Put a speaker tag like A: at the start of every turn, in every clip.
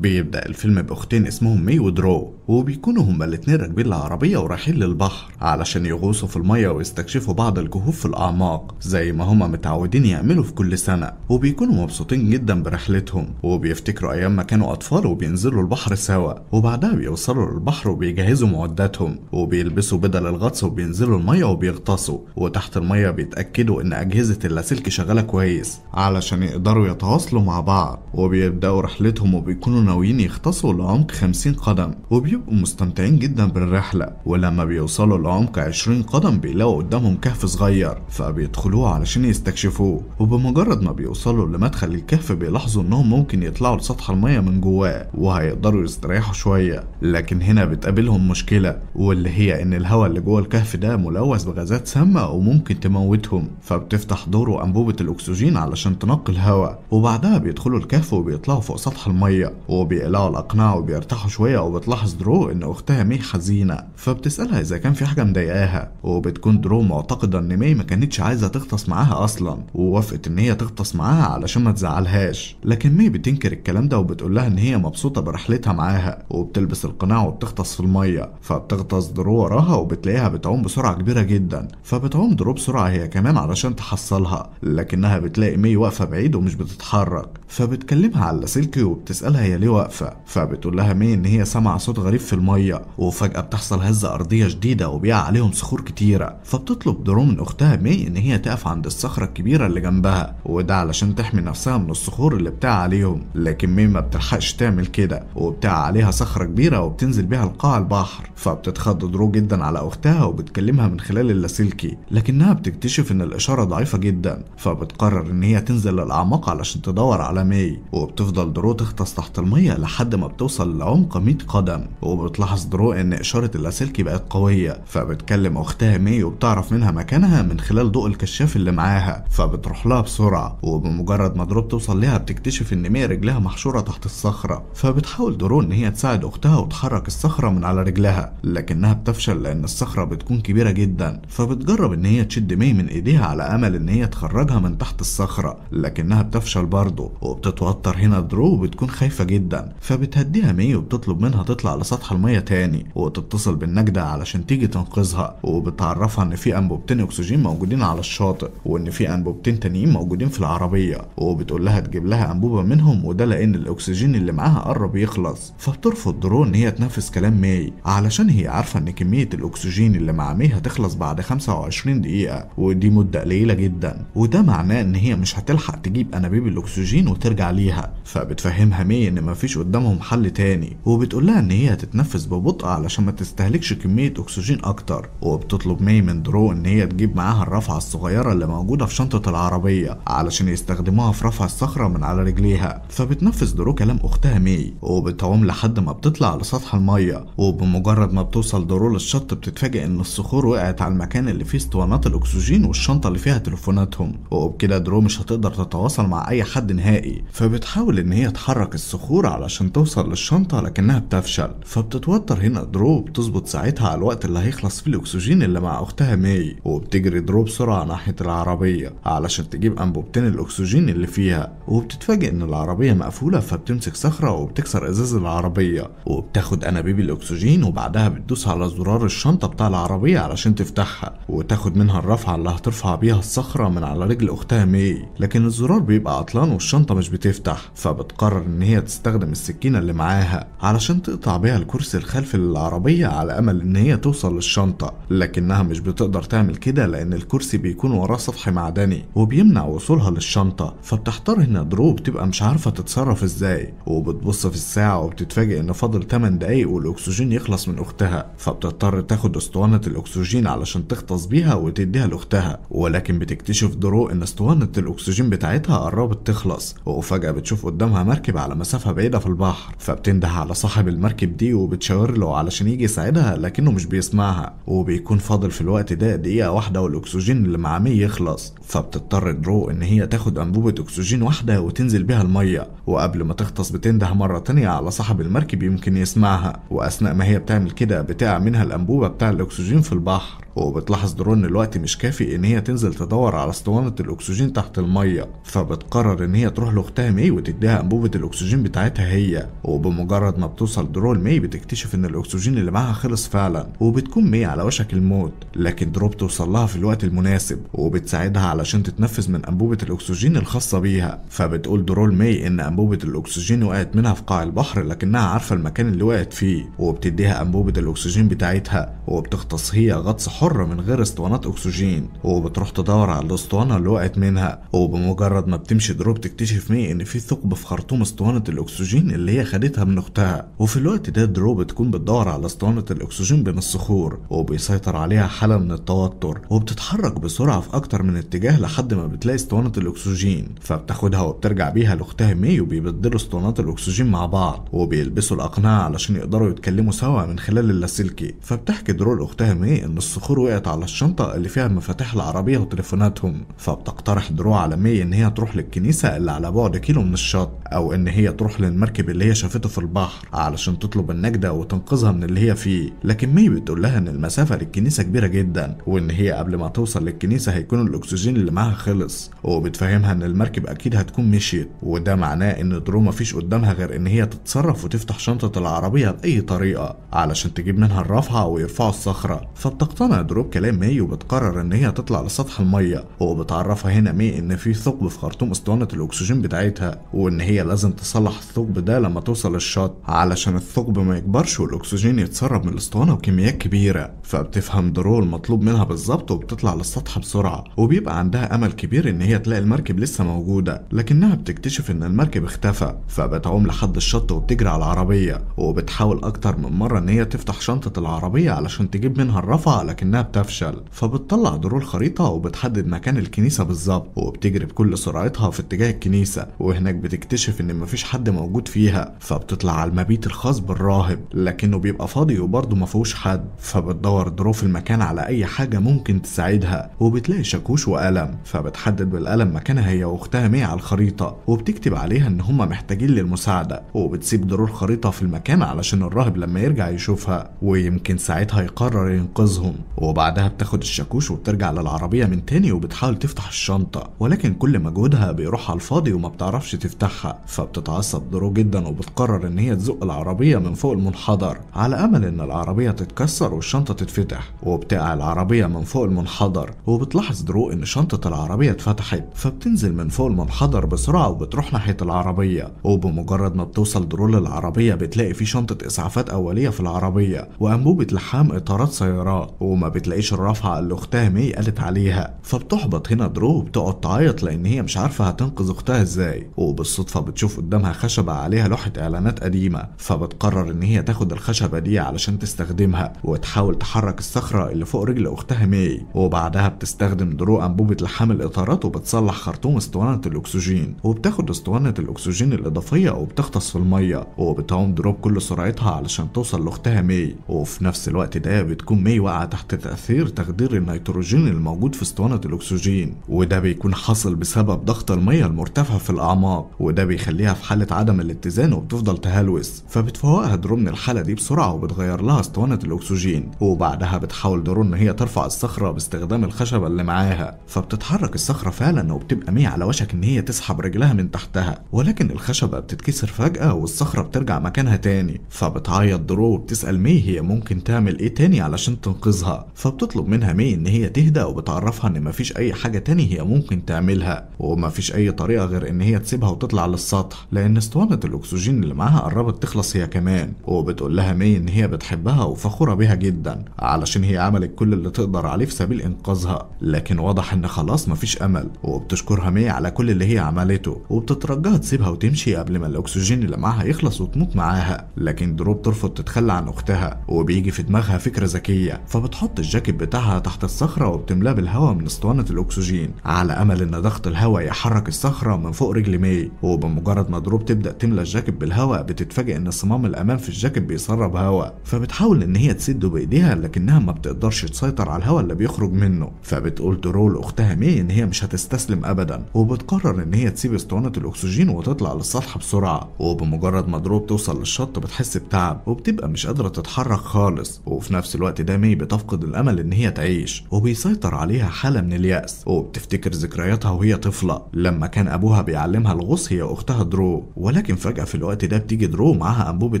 A: بيبدأ الفيلم بأختين اسمهم مي ودرو وبيكونوا هما الاتنين راكبين العربية ورايحين للبحر علشان يغوصوا في المية ويستكشفوا بعض الكهوف في الأعماق زي ما هما متعودين يعملوا في كل سنة وبيكونوا مبسوطين جدا برحلتهم وبيفتكروا أيام ما كانوا أطفال وبينزلوا البحر سوا وبعدها بيوصلوا للبحر وبيجهزوا معداتهم وبيلبسوا بدل الغطس وبينزلوا المية وبيغطسوا وتحت المية بيتأكدوا إن أجهزة اللاسلكي شغالة كويس علشان يقدروا يتواصلوا مع بعض وبيبدأوا رحلتهم وبيكونوا ناويين يختصوا لعمق 50 قدم وبيبقوا مستمتعين جدا بالرحلة ولما بيوصلوا لعمق 20 قدم بيلاقوا قدامهم كهف صغير فبيدخلوه علشان يستكشفوه وبمجرد ما بيوصلوا لمدخل الكهف بيلاحظوا انهم ممكن يطلعوا لسطح المية من جواه وهيقدروا يستريحوا شوية لكن هنا بتقابلهم مشكلة واللي هي ان الهواء اللي جوه الكهف ده ملوث بغازات سامة وممكن تموتهم فبتفتح دوره أنبوبة الأكسجين علشان تنقي الهواء وبعدها بيدخلوا الكهف وبيطلعوا فوق سطح المية وبيقلعوا بيقلعوا الأقنعة وبيرتاحوا شوية وبتلاحظ درو إن أختها مي حزينة فبتسألها إذا كان في حاجة مضايقاها وبتكون درو معتقدة إن مي ما كانتش عايزة تغطس معاها أصلا ووافقت إن هي تغطس معاها علشان ما تزعلهاش لكن مي بتنكر الكلام ده وبتقول لها إن هي مبسوطة برحلتها معاها وبتلبس القناع وبتغطس في المية فبتغطس درو وراها وبتلاقيها بتعوم بسرعة كبيرة جدا فبتعوم درو بسرعة هي كمان علشان تحصلها لكنها بتلاقي مي واقفة بعيد ومش بتتحرك فبتكلمها على اللاسلكي وبتسألها هي ليه واقفة فبتقول لها مي إن هي سمع صوت غريب في المية وفجأة بتحصل هزة أرضية شديدة وبيقع عليهم صخور كتيرة فبتطلب درو من أختها مي إن هي تقف عند الصخرة الكبيرة اللي جنبها وده علشان تحمي نفسها من الصخور اللي بتاع عليهم لكن مي ما بتلحقش تعمل كده وبتاع عليها صخرة كبيرة وبتنزل بيها لقاع البحر فبتتخض درو جدا على أختها وبتكلمها من خلال اللاسلكي لكنها بتكتشف إن الإشارة ضعيفة جدا فبتقرر إن هي تنزل للأعماق علشان تدور على العالمي وبتفضل درو تغطس تحت المية لحد ما بتوصل لعمق 100 قدم وبتلاحظ درو ان اشارة اللاسلكي بقت قوية فبتكلم اختها مي وبتعرف منها مكانها من خلال ضوء الكشاف اللي معاها فبتروح لها بسرعة وبمجرد ما درو بتوصل لها بتكتشف ان مي رجلها محشورة تحت الصخرة فبتحاول درو ان هي تساعد اختها وتحرك الصخرة من على رجلها لكنها بتفشل لان الصخرة بتكون كبيرة جدا فبتجرب ان هي تشد مي من ايديها على امل ان هي تخرجها من تحت الصخرة لكنها بتفشل برضه وبتتوتر هنا درو وبتكون خايفة جدا فبتهديها مي وبتطلب منها تطلع لسطح المية تاني وتتصل بالنجدة علشان تيجي تنقذها وبتعرفها ان في انبوبتين اكسجين موجودين على الشاطئ وان في انبوبتين تانيين موجودين في العربية وبتقول لها تجيب لها انبوبة منهم وده لان الاكسجين اللي معاها قرب يخلص فبترفض درو ان هي تنفذ كلام مي علشان هي عارفة ان كمية الاكسجين اللي مع مي هتخلص بعد 25 دقيقة ودي مدة قليلة جدا وده معناه ان هي مش هتلحق تجيب انابيب الاكسجين وترجع ليها فبتفهمها مي ان مفيش قدامهم حل تاني وبتقول لها ان هي هتتنفس ببطء علشان ما تستهلكش كميه اكسجين اكتر وبتطلب مي من درو ان هي تجيب معاها الرافعه الصغيره اللي موجوده في شنطه العربيه علشان يستخدموها في رفع الصخره من على رجليها فبتنفس درو كلام اختها مي وبتعوم لحد ما بتطلع على سطح الميه وبمجرد ما بتوصل درو للشط بتتفاجئ ان الصخور وقعت على المكان اللي فيه اسطوانات الاكسجين والشنطه اللي فيها تليفوناتهم وبكده درو مش هتقدر تتواصل مع اي حد نهائي النهائي فبتحاول ان هي تحرك الصخور علشان توصل للشنطة لكنها بتفشل فبتتوتر هنا درو بتظبط ساعتها على الوقت اللي هيخلص فيه الاكسجين اللي مع اختها ماي وبتجري درو بسرعة ناحية العربية علشان تجيب انبوبتين الاكسجين اللي فيها وبتتفاجئ ان العربية مقفولة فبتمسك صخرة وبتكسر ازاز العربية وبتاخد انابيب الاكسجين وبعدها بتدوس على زرار الشنطة بتاع العربية علشان تفتحها وتاخد منها الرفعة اللي هترفع بيها الصخرة من على رجل اختها ماي لكن الزرار بيبقى عطلان والشنطة مش بتفتح فبتقرر ان هي تستخدم السكينة اللي معاها علشان تقطع بيها الكرسي الخلفي للعربية على امل ان هي توصل للشنطة لكنها مش بتقدر تعمل كده لان الكرسي بيكون وراه سطح معدني وبيمنع وصولها للشنطة فبتحتار ان درو بتبقى مش عارفة تتصرف ازاي وبتبص في الساعة وبتتفاجئ ان فاضل 8 دقايق والاكسجين يخلص من اختها فبتضطر تاخد اسطوانة الاكسجين علشان تغطس بيها وتديها لاختها ولكن بتكتشف درو ان اسطوانة الاكسجين بتاعتها قربت تخلص وفجأة بتشوف قدامها مركب على مسافة بعيدة في البحر فبتنده على صاحب المركب دي وبتشاور له علشان يجي يساعدها لكنه مش بيسمعها وبيكون فاضل في الوقت ده دقيقة واحدة والأكسجين اللي معاه يخلص فبتضطر درو إن هي تاخد أنبوبة أكسجين واحدة وتنزل بيها المية وقبل ما تغطس بتنده مرة تانية على صاحب المركب يمكن يسمعها وأثناء ما هي بتعمل كده بتقع منها الأنبوبة بتاع الأكسجين في البحر وبتلاحظ درو ان الوقت مش كافي ان هي تنزل تدور على اسطوانة الأكسجين تحت المية فبتقرر ان هي تروح تروح لاختها مي وتديها انبوبه الاكسجين بتاعتها هي وبمجرد ما بتوصل درول مي بتكتشف ان الاكسجين اللي معاها خلص فعلا وبتكون مي على وشك الموت لكن درو بتوصل لها في الوقت المناسب وبتساعدها علشان تتنفس من انبوبه الاكسجين الخاصه بيها فبتقول درول مي ان انبوبه الاكسجين وقعت منها في قاع البحر لكنها عارفه المكان اللي وقعت فيه وبتديها انبوبه الاكسجين بتاعتها وبتغطس هي غطس حر من غير اسطوانات اكسجين وبتروح تدور على الاسطوانه اللي وقعت منها وبمجرد ما بتمشي درو بتكتشف اكتشف مي ان في ثقب في خرطوم اسطوانه الاكسجين اللي هي خدتها من اختها وفي الوقت ده درو بتكون بتدور على اسطوانه الاكسجين بين الصخور وبيسيطر عليها حاله من التوتر وبتتحرك بسرعه في اكتر من اتجاه لحد ما بتلاقي اسطوانه الاكسجين فبتاخدها وبترجع بيها لاختها مي وبيبدلوا اسطوانات الاكسجين مع بعض وبيلبسوا الاقنعه علشان يقدروا يتكلموا سوا من خلال اللاسلكي فبتحكي درو لاختها مي ان الصخور وقعت على الشنطه اللي فيها مفاتيح العربيه وتليفوناتهم فبتقترح درو على مي ان هي تروح للكنيسه اللي على بعد كيلو من الشط أو إن هي تروح للمركب اللي هي شافته في البحر علشان تطلب النجدة وتنقذها من اللي هي فيه لكن مي بتقول لها إن المسافة للكنيسة كبيرة جدا وإن هي قبل ما توصل للكنيسة هيكون الأكسجين اللي معاها خلص وبتفهمها إن المركب أكيد هتكون مشيت وده معناه إن درو مفيش قدامها غير إن هي تتصرف وتفتح شنطة العربية بأي طريقة علشان تجيب منها الرافعة ويرفعوا الصخرة فبتقتنع درو بكلام مي وبتقرر إن هي تطلع لسطح المية وبتعرفها هنا مي إن في ثقب في خرطوم اسطوانة الأكسجين البيان بتاعتها وان هي لازم تصلح الثقب ده لما توصل الشط علشان الثقب ما يكبرش والاكسجين يتسرب من الاسطوانه وكميات كبيره فبتفهم درو المطلوب منها بالظبط وبتطلع للسطح بسرعه وبيبقى عندها امل كبير ان هي تلاقي المركب لسه موجوده لكنها بتكتشف ان المركب اختفى فبتعوم لحد الشط وبتجري على العربيه وبتحاول اكتر من مره ان هي تفتح شنطه العربيه علشان تجيب منها الرفعه لكنها بتفشل فبتطلع درو الخريطه وبتحدد مكان الكنيسه بالظبط وبتجري بكل سرعتها في اتجاه الكنيسه الكنيسة وهناك بتكتشف ان مفيش حد موجود فيها فبتطلع على المبيت الخاص بالراهب لكنه بيبقى فاضي وبرضه مفيهوش حد فبتدور درو في المكان على اي حاجة ممكن تساعدها وبتلاقي شاكوش وقلم فبتحدد بالقلم مكانها هي واختها مي على الخريطة وبتكتب عليها ان هما محتاجين للمساعدة وبتسيب درو الخريطة في المكان علشان الراهب لما يرجع يشوفها ويمكن ساعتها يقرر ينقذهم وبعدها بتاخد الشاكوش وبترجع للعربية من تاني وبتحاول تفتح الشنطة ولكن كل مجهودها بيروح على الفاضي وما بتعرفش تفتحها فبتتعصب درو جدا وبتقرر ان هي تزق العربية من فوق المنحدر على امل ان العربية تتكسر والشنطة تتفتح وبتقع العربية من فوق المنحدر وبتلاحظ درو ان شنطة العربية اتفتحت فبتنزل من فوق المنحدر بسرعة وبتروح ناحية العربية وبمجرد ما بتوصل درو للعربية بتلاقي في شنطة اسعافات اولية في العربية وانبوبة لحام اطارات سيارات وما بتلاقيش الرافعة اللي اختها مي قالت عليها فبتحبط هنا درو وبتقعد تعيط لان هي مش عارفة هتنقذ اختها ازاي وبالصدفة بتشوف قدامها خشبة عليها لوحة اعلانات قديمة فبتقرر ان هي تاخد الخشبة دي علشان تستخدمها وتحاول تحرك الصخرة اللي فوق رجل اختها مي وبعدها بتستخدم دروع انبوبة لحام الاطارات وبتصلح خرطوم اسطوانة الاكسجين وبتاخد اسطوانة الاكسجين الاضافية وبتغطس في المية وبتعوم دروب كل سرعتها علشان توصل لاختها مي وفي نفس الوقت ده بتكون مي واقعة تحت تأثير تخدير النيتروجين الموجود في اسطوانة الاكسجين وده بيكون حاصل بسبب ضغط المية المرتفع في الأعماق وده بيخليها في حالة عدم الاتزان وبتفضل تهلوس فبتفوقها درو من الحالة دي بسرعة وبتغير لها اسطوانة الأكسجين وبعدها بتحاول درو إن هي ترفع الصخرة باستخدام الخشبة اللي معاها فبتتحرك الصخرة فعلا وبتبقى مية على وشك إن هي تسحب رجلها من تحتها ولكن الخشبة بتتكسر فجأة والصخرة بترجع مكانها تاني فبتعيط درو وبتسأل مي هي ممكن تعمل إيه تاني علشان تنقذها فبتطلب منها مي إن هي تهدى وبتعرفها إن مفيش أي حاجة تاني هي ممكن تعملها ومفيش أي طريقة غير تقدر ان هي تسيبها وتطلع للسطح لان اسطوانة الاكسجين اللي معاها قربت تخلص هي كمان وبتقول لها مي ان هي بتحبها وفخورة بيها جدا علشان هي عملت كل اللي تقدر عليه في سبيل انقاذها لكن واضح ان خلاص مفيش امل وبتشكرها مي على كل اللي هي عملته وبتترجاها تسيبها وتمشي قبل ما الاكسجين اللي معاها يخلص وتموت معاها لكن دروب ترفض تتخلى عن اختها وبيجي في دماغها فكرة ذكية فبتحط الجاكيت بتاعها تحت الصخرة وبتملاه بالهواء من اسطوانة الاكسجين على امل ان ضغط الهواء يحرك الصخرة من من فوق رجل ماي وبمجرد ما دروب تبدا تملى الجاكيت بالهواء بتتفاجئ ان الصمام الامام في الجاكيت بيسرب هواء فبتحاول ان هي تسده بايديها لكنها ما بتقدرش تسيطر على الهواء اللي بيخرج منه فبتقول درو لاختها ماي ان هي مش هتستسلم ابدا وبتقرر ان هي تسيب اسطوانه الاكسجين وتطلع للسطح بسرعه وبمجرد ما دروب توصل للشط بتحس بتعب وبتبقى مش قادره تتحرك خالص وفي نفس الوقت ده ماي بتفقد الامل ان هي تعيش وبيسيطر عليها حاله من الياس وبتفتكر ذكرياتها وهي طفله لما كان ابوها أبوها بيعلمها الغوص هي أختها درو ولكن فجأة في الوقت ده بتيجي درو معاها أنبوبة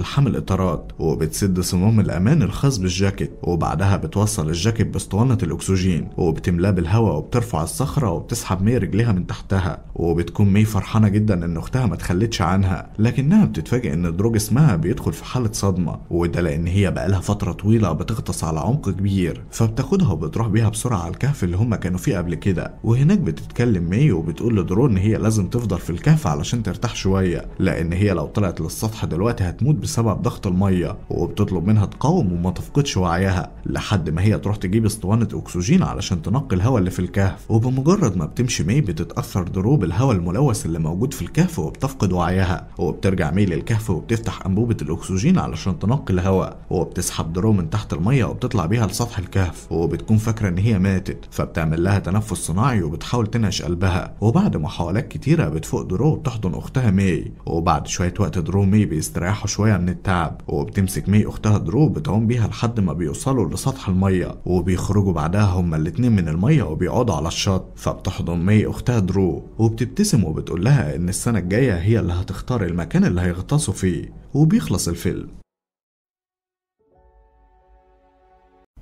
A: لحام الإطارات وبتسد صمام الأمان الخاص بالجاكيت وبعدها بتوصل الجاكيت بأسطوانة الأكسجين وبتملاه بالهواء وبترفع الصخرة وبتسحب مي رجليها من تحتها وبتكون مي فرحانة جدا إن أختها ما تخلتش عنها لكنها بتتفاجئ إن درو جسمها بيدخل في حالة صدمة وده لأن هي بقالها فترة طويلة بتغطس على عمق كبير فبتاخدها وبتروح بيها بسرعة على الكهف اللي هما كانوا فيه قبل كده وهناك بتتكلم مي وبتقول لدرو إن هي لازم لازم تفضل في الكهف علشان ترتاح شوية لأن هي لو طلعت للسطح دلوقتي هتموت بسبب ضغط المية وبتطلب منها تقاوم وما تفقدش وعيها لحد ما هي تروح تجيب اسطوانة أكسجين علشان تنقي الهواء اللي في الكهف وبمجرد ما بتمشي مي بتتأثر دروب الهواء الملوث اللي موجود في الكهف وبتفقد وعيها وبترجع مي للكهف وبتفتح أنبوبة الأكسجين علشان تنقي الهواء وبتسحب درو من تحت المية وبتطلع بيها لسطح الكهف وبتكون فاكرة إن هي ماتت فبتعمل لها تنفس صناعي وبتحاول تنعش قلبها وبعد محاولات كتير كتيرة بتفوق درو وبتحضن أختها ماي وبعد شوية وقت درو ماي بيستريحوا شوية من التعب وبتمسك ماي أختها درو بتعوم بيها لحد ما بيوصلوا لسطح المية وبيخرجوا بعدها هما الاتنين من المية وبيقعدوا على الشط فبتحضن ماي أختها درو وبتبتسم وبتقول لها إن السنة الجاية هي اللي هتختار المكان اللي هيغطسوا فيه وبيخلص الفيلم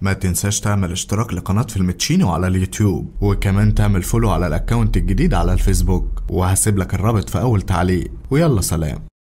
A: ما تنساش تعمل اشتراك لقناة المتشينو على اليوتيوب وكمان تعمل فولو على الاكونت الجديد على الفيسبوك وهسيب لك الرابط في اول تعليق ويلا سلام